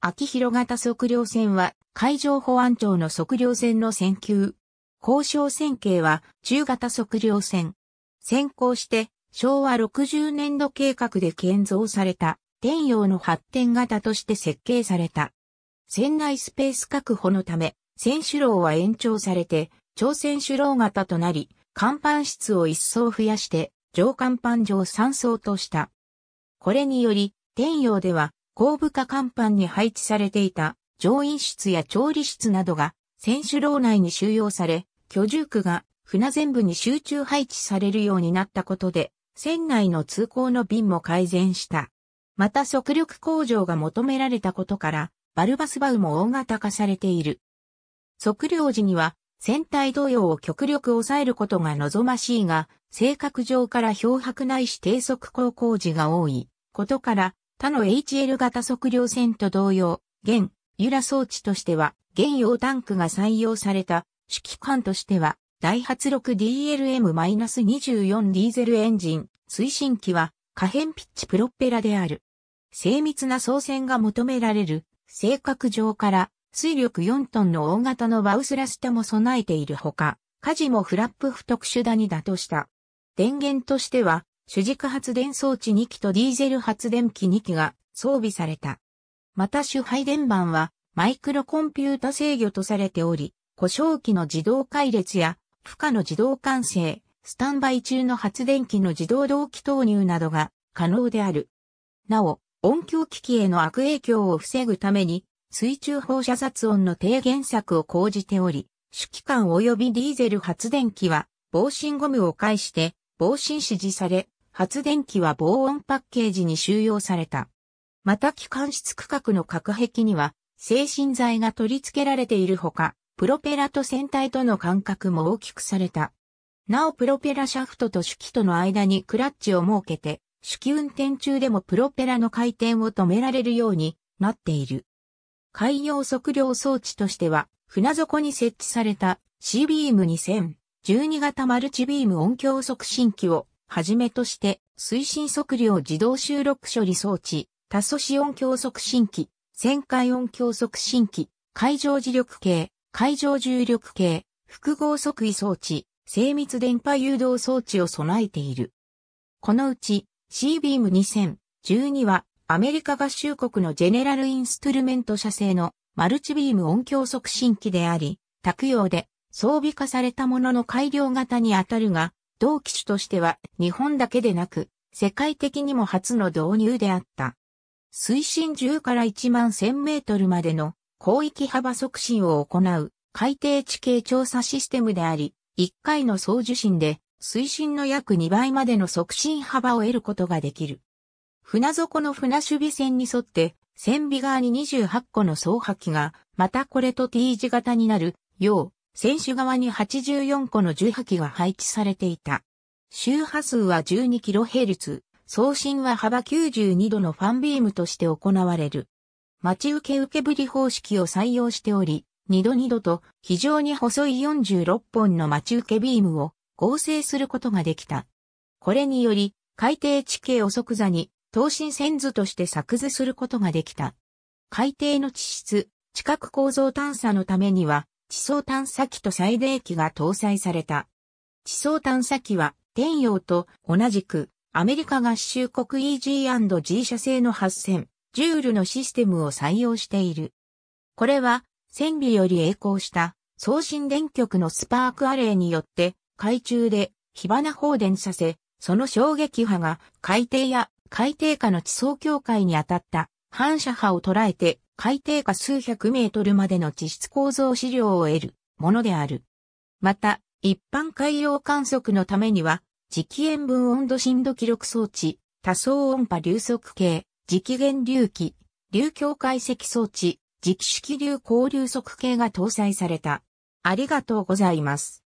秋広型測量船は海上保安庁の測量船の船級。交渉船型は中型測量船。先行して昭和60年度計画で建造された天洋の発展型として設計された。船内スペース確保のため、船首楼は延長されて、朝鮮首楼型となり、甲板室を一層増やして、上甲板上3層とした。これにより、天洋では後部下甲板に配置されていた乗員室や調理室などが選手楼内に収容され、居住区が船全部に集中配置されるようになったことで、船内の通行の便も改善した。また速力向上が求められたことから、バルバスバウも大型化されている。測量時には、船体動揺を極力抑えることが望ましいが、性格上から漂白ないし低速航行時が多いことから、他の HL 型測量船と同様、現、ユラ装置としては、現用タンクが採用された、指揮官としては、ダイハツ 6DLM-24 ディーゼルエンジン、推進機は、可変ピッチプロペラである。精密な操船が求められる、性格上から、水力4トンの大型のバウスラスタも備えているほか、火事もフラップ不特殊ダニだとした。電源としては、主軸発電装置2機とディーゼル発電機2機が装備された。また主配電盤はマイクロコンピュータ制御とされており、故障機の自動解列や負荷の自動完成、スタンバイ中の発電機の自動動機投入などが可能である。なお、音響機器への悪影響を防ぐために、水中放射雑音の低減策を講じており、主機関及びディーゼル発電機は、防振ゴムを介して、防振指示され、発電機は防音パッケージに収容された。また機関室区画の隔壁には精神剤が取り付けられているほか、プロペラと船体との間隔も大きくされた。なおプロペラシャフトと手機との間にクラッチを設けて、手機運転中でもプロペラの回転を止められるようになっている。海洋測量装置としては、船底に設置された C ビーム2000、12型マルチビーム音響促進機をはじめとして、推進測量自動収録処理装置、多素子音響促進器、旋回音響促進器、海上磁力計、海上重力計、複合測位装置、精密電波誘導装置を備えている。このうち C ビーム2012はアメリカ合衆国のジェネラルインストゥルメント社製のマルチビーム音響促進機であり、卓用で装備化されたものの改良型にあたるが、同機種としては日本だけでなく、世界的にも初の導入であった。水深10から1万1000メートルまでの広域幅促進を行う海底地形調査システムであり、1回の送受信で水深の約2倍までの促進幅を得ることができる。船底の船守備線に沿って船尾側に28個の総波機が、またこれと T 字型になるよう選手側に84個の受波器が配置されていた。周波数は 12kHz、送信は幅92度のファンビームとして行われる。待ち受け受け振り方式を採用しており、2度2度と非常に細い46本の待ち受けビームを合成することができた。これにより、海底地形を即座に、等身線図として作図することができた。海底の地質、地殻構造探査のためには、地層探査機と最冷機が搭載された。地層探査機は、天洋と同じく、アメリカ合衆国 EG&G 社製の8000、ジュールのシステムを採用している。これは、1 0尾より栄光した送信電極のスパークアレイによって、海中で火花放電させ、その衝撃波が海底や海底下の地層境界に当たった反射波を捉えて海底下数百メートルまでの地質構造資料を得るものである。また、一般海洋観測のためには、磁気塩分温度振度記録装置、多層音波流速計、磁気源流器、流境解析装置、磁気式流高流速計が搭載された。ありがとうございます。